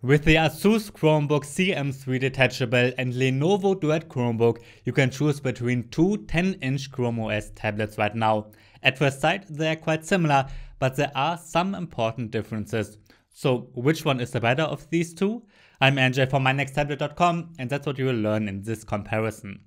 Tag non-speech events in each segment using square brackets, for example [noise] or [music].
With the ASUS Chromebook CM3 Detachable and Lenovo Duet Chromebook, you can choose between two 10-inch Chrome OS tablets right now. At first sight, they are quite similar, but there are some important differences. So which one is the better of these two? I'm NJ from mynexttablet.com and that's what you will learn in this comparison.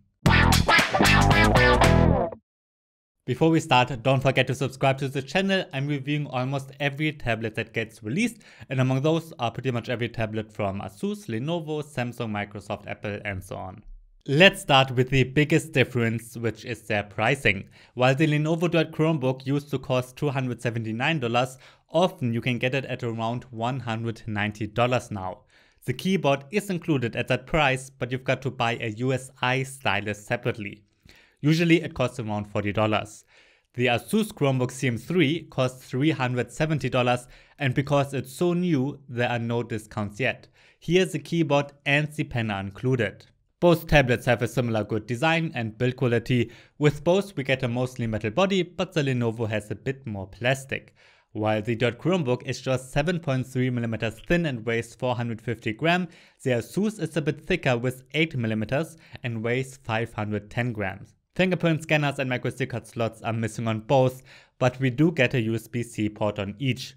Before we start, don't forget to subscribe to the channel. I'm reviewing almost every tablet that gets released and among those are pretty much every tablet from Asus, Lenovo, Samsung, Microsoft, Apple and so on. Let's start with the biggest difference, which is their pricing. While the Lenovo Duet Chromebook used to cost $279, often you can get it at around $190 now. The keyboard is included at that price, but you've got to buy a USI stylus separately. Usually it costs around $40. The Asus Chromebook CM3 costs $370 and because it's so new, there are no discounts yet. Here's the keyboard and the pen are included. Both tablets have a similar good design and build quality. With both we get a mostly metal body, but the Lenovo has a bit more plastic. While the Dot Chromebook is just 7.3mm thin and weighs 450g, the Asus is a bit thicker with 8mm and weighs 510 grams. Fingerprint scanners and microSD card slots are missing on both, but we do get a USB-C port on each.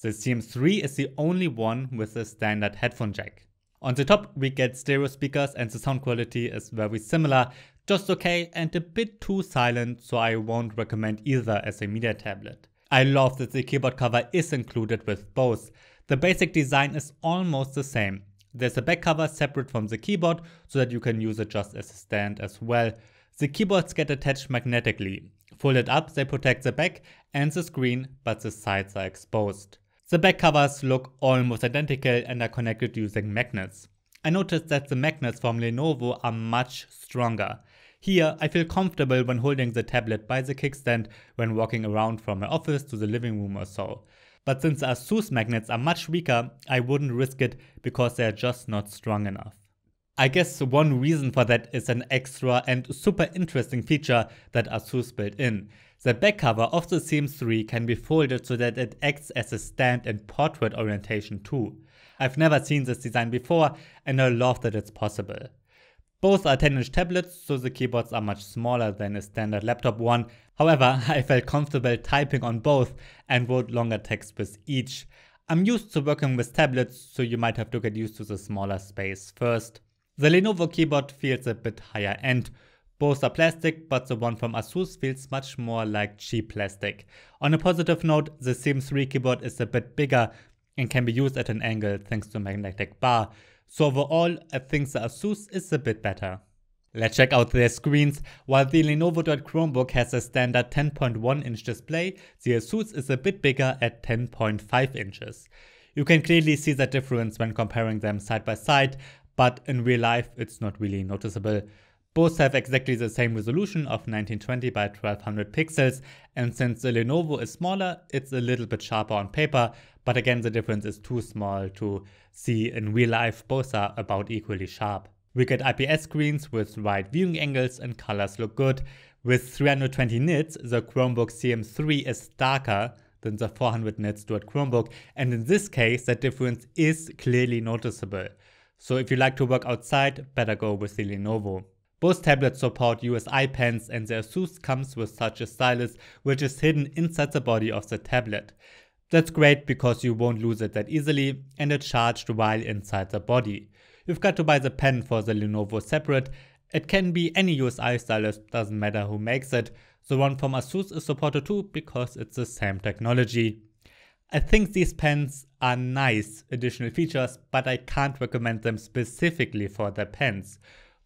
The CM3 is the only one with a standard headphone jack. On the top we get stereo speakers and the sound quality is very similar, just okay and a bit too silent so I won't recommend either as a media tablet. I love that the keyboard cover is included with both. The basic design is almost the same. There's a back cover separate from the keyboard so that you can use it just as a stand as well. The keyboards get attached magnetically. Folded up, they protect the back and the screen, but the sides are exposed. The back covers look almost identical and are connected using magnets. I noticed that the magnets from Lenovo are much stronger. Here, I feel comfortable when holding the tablet by the kickstand when walking around from my office to the living room or so. But since the Asus magnets are much weaker, I wouldn't risk it because they are just not strong enough. I guess one reason for that is an extra and super interesting feature that ASUS built in. The back cover of the Seams 3 can be folded so that it acts as a stand and portrait orientation too. I've never seen this design before and I love that it's possible. Both are 10 inch tablets, so the keyboards are much smaller than a standard laptop one. However, [laughs] I felt comfortable typing on both and wrote longer text with each. I'm used to working with tablets, so you might have to get used to the smaller space first. The Lenovo keyboard feels a bit higher end. Both are plastic, but the one from Asus feels much more like cheap plastic. On a positive note, the Sim 3 keyboard is a bit bigger and can be used at an angle thanks to magnetic bar. So overall, I think the Asus is a bit better. Let's check out their screens. While the Lenovo Dot Chromebook has a standard 10.1 inch display, the Asus is a bit bigger at 10.5 inches. You can clearly see the difference when comparing them side by side but in real life it's not really noticeable. Both have exactly the same resolution of 1920 by 1200 pixels and since the Lenovo is smaller it's a little bit sharper on paper but again the difference is too small to see in real life both are about equally sharp. We get IPS screens with wide viewing angles and colors look good. With 320 nits the Chromebook CM3 is darker than the 400 nits dual Chromebook and in this case that difference is clearly noticeable. So if you like to work outside, better go with the Lenovo. Both tablets support USI pens and the ASUS comes with such a stylus which is hidden inside the body of the tablet. That's great because you won't lose it that easily and it's charged while inside the body. You've got to buy the pen for the Lenovo separate. It can be any USI stylus, doesn't matter who makes it. The one from ASUS is supported too because it's the same technology. I think these pens are nice additional features, but I can't recommend them specifically for their pens.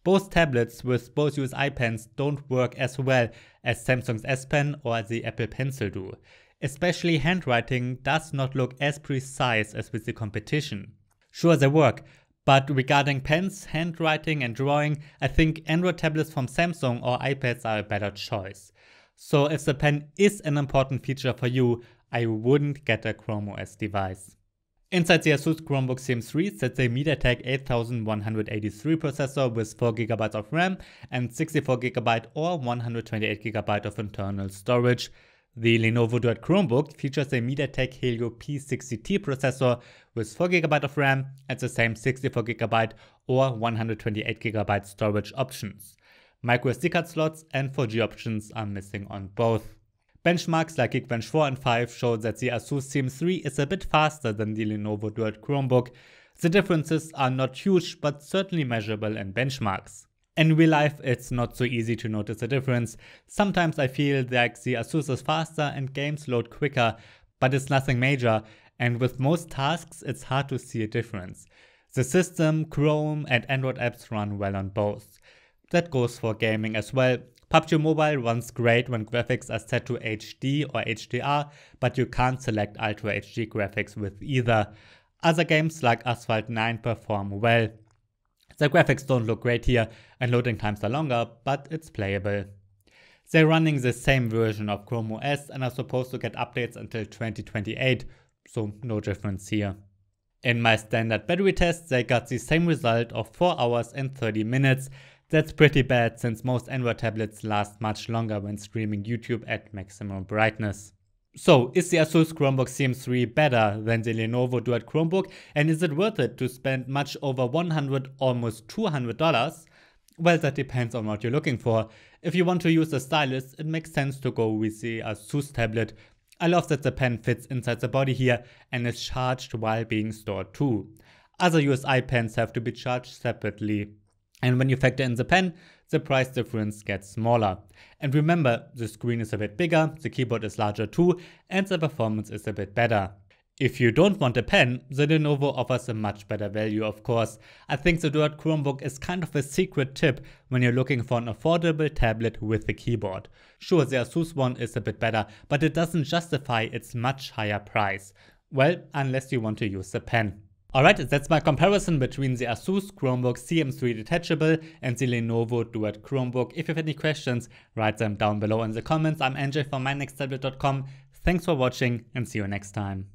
Both tablets with both USI pens don't work as well as Samsung's S Pen or the Apple Pencil do. Especially handwriting does not look as precise as with the competition. Sure, they work, but regarding pens, handwriting and drawing, I think Android tablets from Samsung or iPads are a better choice. So if the pen is an important feature for you, I wouldn't get a Chrome OS device. Inside the ASUS Chromebook Sims 3 sits a MediaTek 8183 processor with 4GB of RAM and 64GB or 128GB of internal storage. The Lenovo Duet Chromebook features a MediaTek Helio P60T processor with 4GB of RAM and the same 64GB or 128GB storage options. MicroSD card slots and 4G options are missing on both. Benchmarks like Geekbench 4 and 5 showed that the ASUS CM3 is a bit faster than the Lenovo Dual Chromebook. The differences are not huge, but certainly measurable in benchmarks. In real life, it's not so easy to notice a difference. Sometimes I feel like the Asus is faster and games load quicker, but it's nothing major, and with most tasks, it's hard to see a difference. The system, Chrome, and Android apps run well on both. That goes for gaming as well. PUBG Mobile runs great when graphics are set to HD or HDR, but you can't select Ultra HD graphics with either. Other games like Asphalt 9 perform well. The graphics don't look great here and loading times are longer, but it's playable. They're running the same version of Chrome OS and are supposed to get updates until 2028, so no difference here. In my standard battery test, they got the same result of 4 hours and 30 minutes, that's pretty bad since most Android tablets last much longer when streaming YouTube at maximum brightness. So, is the Asus Chromebook CM3 better than the Lenovo Dual Chromebook and is it worth it to spend much over 100 almost $200? Well, that depends on what you're looking for. If you want to use a stylus, it makes sense to go with the Asus tablet. I love that the pen fits inside the body here and is charged while being stored too. Other USI pens have to be charged separately. And when you factor in the pen, the price difference gets smaller. And remember, the screen is a bit bigger, the keyboard is larger too, and the performance is a bit better. If you don't want a pen, the Lenovo offers a much better value of course. I think the Duet Chromebook is kind of a secret tip when you're looking for an affordable tablet with a keyboard. Sure, the Asus one is a bit better, but it doesn't justify its much higher price. Well, unless you want to use a pen. Alright, that's my comparison between the ASUS Chromebook CM3 Detachable and the Lenovo Duet Chromebook. If you have any questions, write them down below in the comments. I'm Angel from mynexttablet.com. Thanks for watching and see you next time.